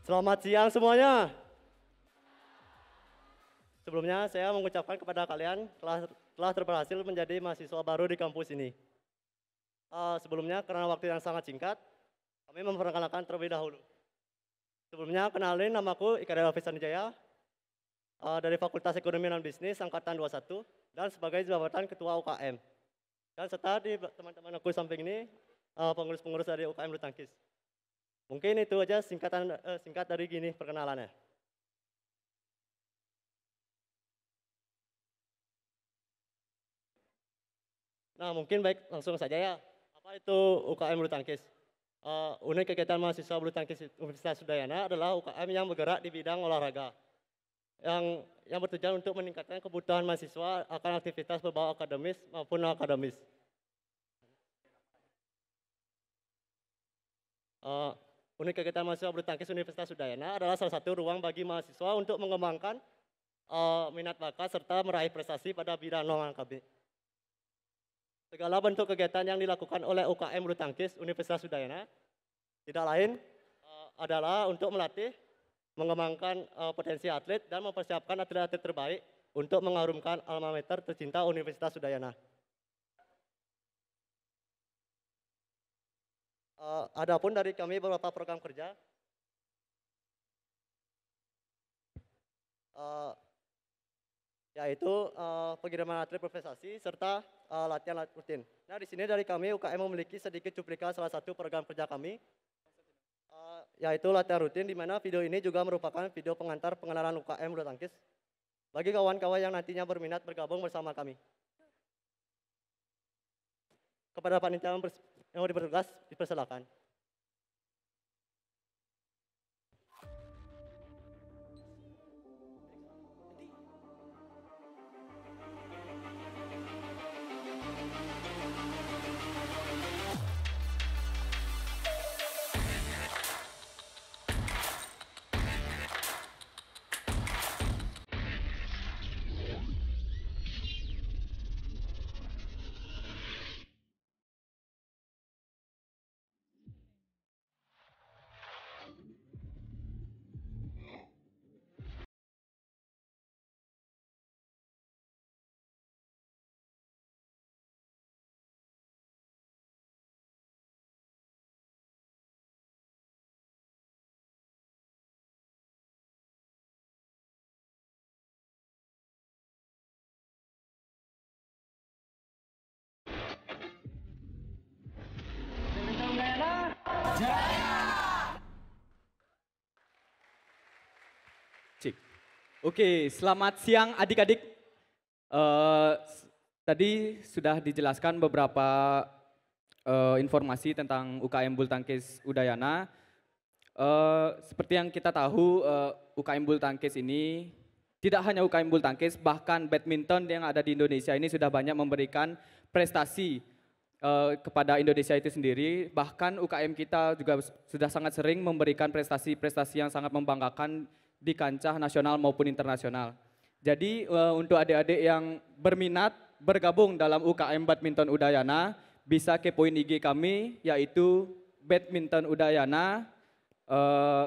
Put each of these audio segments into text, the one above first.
Selamat siang semuanya. Sebelumnya saya mengucapkan kepada kalian telah, telah terberhasil menjadi mahasiswa baru di kampus ini. Uh, sebelumnya karena waktu yang sangat singkat, kami memperkenalkan terlebih dahulu. Sebelumnya kenalin namaku Ikadela Fisanijaya uh, ah, dari Fakultas Ekonomi dan Bisnis Angkatan 21 dan sebagai jabatan Ketua UKM. Dan serta di teman-teman aku samping ini pengurus ah, pengurus-pengurus dari UKM Bulu Tangkis. Mungkin itu aja singkatan eh, singkat dari gini perkenalannya. Nah mungkin baik langsung saja ya. Apa itu UKM bulu tangkis? Uh, unit kegiatan mahasiswa bulu tangkis Universitas Udayana adalah UKM yang bergerak di bidang olahraga yang yang bertujuan untuk meningkatkan kebutuhan mahasiswa akan aktivitas berbau akademis maupun non akademis. Uh, Unit Kegiatan Mahasiswa Bulu Tangkis Universitas Udayana adalah salah satu ruang bagi mahasiswa untuk mengembangkan uh, minat bakat serta meraih prestasi pada bidang non KB. Segala bentuk kegiatan yang dilakukan oleh UKM Bulu Tangkis Universitas Udayana tidak lain uh, adalah untuk melatih, mengembangkan uh, potensi atlet dan mempersiapkan atlet-atlet terbaik untuk mengharumkan alma mater tercinta Universitas Udayana. Uh, adapun dari kami beberapa program kerja. Uh, yaitu uh, pengiriman atlet profesasi serta uh, latihan rutin. Nah, di sini dari kami UKM memiliki sedikit cuplikan salah satu program kerja kami uh, yaitu latihan rutin di mana video ini juga merupakan video pengantar pengenalan UKM bulu tangkis bagi kawan-kawan yang nantinya berminat bergabung bersama kami. Kepada panitia yang mau dipertugas dipersilakan. Cik. Oke, selamat siang adik-adik. Uh, tadi sudah dijelaskan beberapa uh, informasi tentang UKM Bulu Tangkis Udayana. Uh, seperti yang kita tahu, uh, UKM Bulu Tangkis ini tidak hanya UKM Bulu Tangkis, bahkan badminton yang ada di Indonesia ini sudah banyak memberikan prestasi uh, kepada Indonesia itu sendiri. Bahkan UKM kita juga sudah sangat sering memberikan prestasi-prestasi yang sangat membanggakan di kancah nasional maupun internasional. Jadi eh, untuk adik-adik yang berminat bergabung dalam UKM Badminton Udayana, bisa kepoin IG kami yaitu Badminton Udayana. Eh,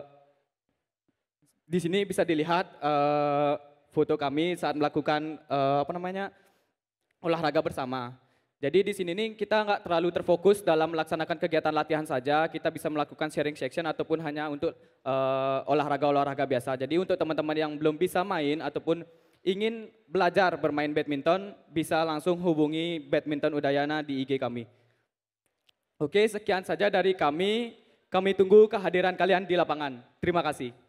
di sini bisa dilihat eh, foto kami saat melakukan apa namanya olahraga bersama. Jadi di sini nih kita nggak terlalu terfokus dalam melaksanakan kegiatan latihan saja, kita bisa melakukan sharing section ataupun hanya untuk eh, olahraga-olahraga uh, biasa. Jadi untuk teman-teman yang belum bisa main ataupun ingin belajar bermain badminton, bisa langsung hubungi Badminton Udayana di IG kami. Oke, sekian saja dari kami. Kami tunggu kehadiran kalian di lapangan. Terima kasih.